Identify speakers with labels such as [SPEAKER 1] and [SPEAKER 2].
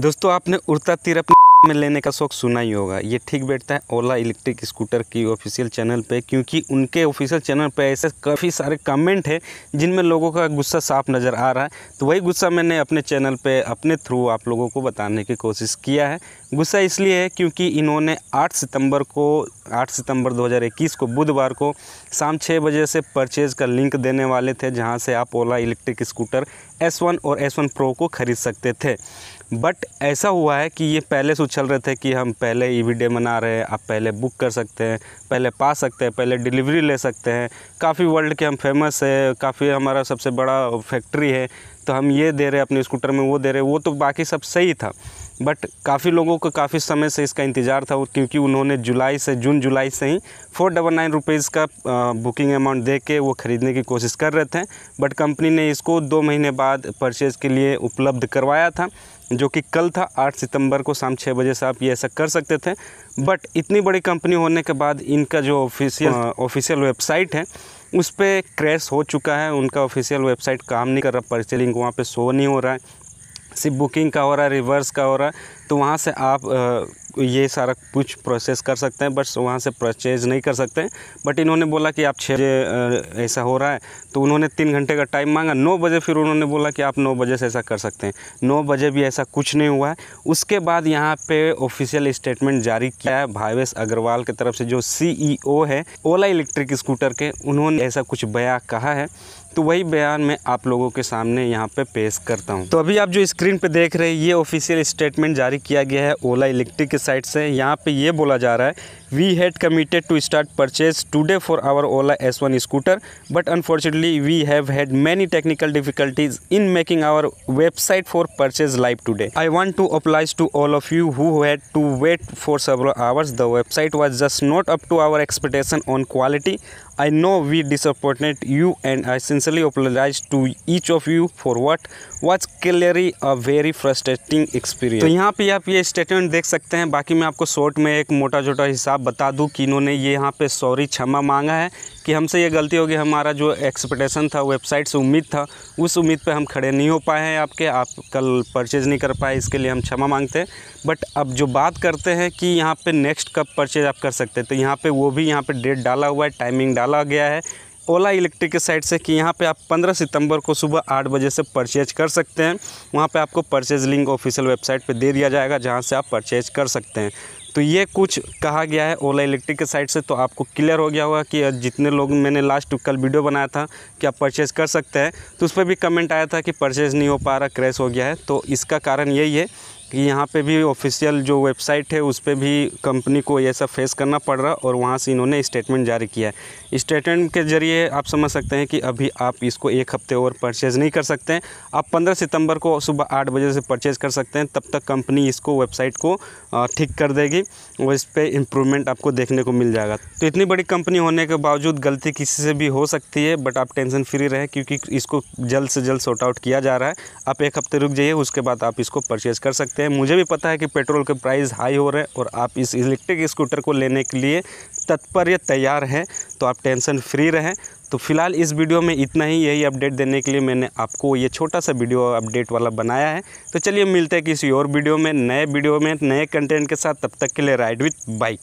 [SPEAKER 1] दोस्तों आपने उड़ता तीर अपने में लेने का शौक सुना ही होगा ये ठीक बैठता है ओला इलेक्ट्रिक स्कूटर की ऑफिशियल चैनल पे क्योंकि उनके ऑफिशियल चैनल पे ऐसे काफ़ी सारे कमेंट हैं जिनमें लोगों का गुस्सा साफ नज़र आ रहा है तो वही गुस्सा मैंने अपने चैनल पे अपने थ्रू आप लोगों को बताने की कोशिश किया है गुस्सा इसलिए है क्योंकि इन्होंने आठ सितंबर को आठ सितंबर दो को बुधवार को शाम छः बजे से परचेज़ का लिंक देने वाले थे जहाँ से आप ओला इलेक्ट्रिक स्कूटर एस और एस प्रो को ख़रीद सकते थे बट ऐसा हुआ है कि ये पहले सूचना चल रहे थे कि हम पहले ई डे मना रहे हैं आप पहले बुक कर सकते हैं पहले पा सकते हैं पहले डिलीवरी ले सकते हैं काफ़ी वर्ल्ड के हम फेमस है काफ़ी हमारा सबसे बड़ा फैक्ट्री है तो हम ये दे रहे अपने स्कूटर में वो दे रहे वो तो बाकी सब सही था बट काफ़ी लोगों को काफ़ी समय से इसका इंतज़ार था क्योंकि उन्होंने जुलाई से जून जुलाई से ही फोर डबल नाइन रुपीज़ का बुकिंग अमाउंट दे के वो ख़रीदने की कोशिश कर रहे थे बट कंपनी ने इसको दो महीने बाद परचेज़ के लिए उपलब्ध करवाया था जो कि कल था आठ सितंबर को शाम छः बजे से आप ये ऐसा कर सकते थे बट इतनी बड़ी कंपनी होने के बाद इनका जो ऑफिशियल ऑफिशियल वेबसाइट है उस पर क्रैश हो चुका है उनका ऑफिशियल वेबसाइट काम नहीं कर रहा परचेलिंग वहाँ पे शो नहीं हो रहा है सिर्फ बुकिंग का हो रहा है रिवर्स का हो रहा है तो वहाँ से आप ये सारा कुछ प्रोसेस कर सकते हैं बट वहाँ से परचेज नहीं कर सकते बट इन्होंने बोला कि आप छः बजे ऐसा हो रहा है तो उन्होंने तीन घंटे का टाइम मांगा नौ बजे फिर उन्होंने बोला कि आप नौ बजे से ऐसा कर सकते हैं नौ बजे भी ऐसा कुछ नहीं हुआ है उसके बाद यहाँ पे ऑफिशियल स्टेटमेंट जारी किया है भावेश अग्रवाल की तरफ से जो सी e है ओला इलेक्ट्रिक स्कूटर के उन्होंने ऐसा कुछ बया कहा है तो वही बयान मैं आप लोगों के सामने यहाँ पे पेश करता हूँ तो अभी आप जो स्क्रीन पे देख रहे हैं ये ऑफिशियल स्टेटमेंट जारी किया गया है ओला इलेक्ट्रिक के साइड से यहाँ पे ये बोला जा रहा है we had committed to start purchase today for our Ola S1 scooter but unfortunately we have had many technical difficulties in making our website for purchase live today. I want to apologize to all of you who had to wait for several hours. The website was just not up to our expectation on quality. I know we disappointed you and I sincerely apologize to each of you for what was clearly a very frustrating experience. तो यहाँ पे आप ये statement देख सकते हैं बाकी मैं आपको शॉर्ट में एक मोटा छोटा हिसाब साफ बता दूं कि इन्होंने ये यहाँ पे सॉरी क्षमा मांगा है कि हमसे ये गलती हो गई हमारा जो एक्सपेक्टेशन था वेबसाइट से उम्मीद था उस उम्मीद पे हम खड़े नहीं हो पाए हैं आपके आप कल परचेज़ नहीं कर पाए इसके लिए हम क्षमा मांगते हैं बट अब जो बात करते हैं कि यहाँ पर नेक्स्ट कब परचेज़ आप कर सकते हैं तो यहाँ पर वो भी यहाँ पर डेट डाला हुआ है टाइमिंग डाला गया है ओला इलेक्ट्रिक के साइड से कि यहाँ पे आप 15 सितंबर को सुबह आठ बजे से परचेज कर सकते हैं वहाँ पे आपको परचेज लिंक ऑफिशियल वेबसाइट पे दे दिया जाएगा जहाँ से आप परचेज कर सकते हैं तो ये कुछ कहा गया है ओला इलेक्ट्रिक के साइड से तो आपको क्लियर हो गया होगा कि जितने लोग मैंने लास्ट कल वीडियो बनाया था कि आप परचेज़ कर सकते हैं तो उस पर भी कमेंट आया था कि परचेज़ नहीं हो पा रहा क्रैश हो गया है तो इसका कारण यही है कि यहाँ पे भी ऑफिशियल जो वेबसाइट है उस पर भी कंपनी को ये सब फेस करना पड़ रहा और वहाँ से इन्होंने स्टेटमेंट जारी किया है स्टेटमेंट के ज़रिए आप समझ सकते हैं कि अभी आप इसको एक हफ्ते और परचेज़ नहीं कर सकते हैं आप पंद्रह सितम्बर को सुबह आठ बजे से परचेज़ कर सकते हैं तब तक कंपनी इसको वेबसाइट को ठीक कर देगी और इस पर इम्प्रूवमेंट आपको देखने को मिल जाएगा तो इतनी बड़ी कंपनी होने के बावजूद गलती किसी से भी हो सकती है बट आप टेंशन फ्री रहें क्योंकि इसको जल्द से जल्द सॉर्ट आउट किया जा रहा है आप एक हफ्ते रुक जाइए उसके बाद आप इसको परचेज़ कर सकते सकते हैं मुझे भी पता है कि पेट्रोल के प्राइस हाई हो रहे हैं और आप इस इलेक्ट्रिक स्कूटर को लेने के लिए तत्पर या तैयार हैं तो आप टेंशन फ्री रहें तो फिलहाल इस वीडियो में इतना ही यही अपडेट देने के लिए मैंने आपको ये छोटा सा वीडियो अपडेट वाला बनाया है तो चलिए मिलते हैं किसी और वीडियो में नए वीडियो में नए कंटेंट के साथ तब तक के लिए राइड विथ बाइक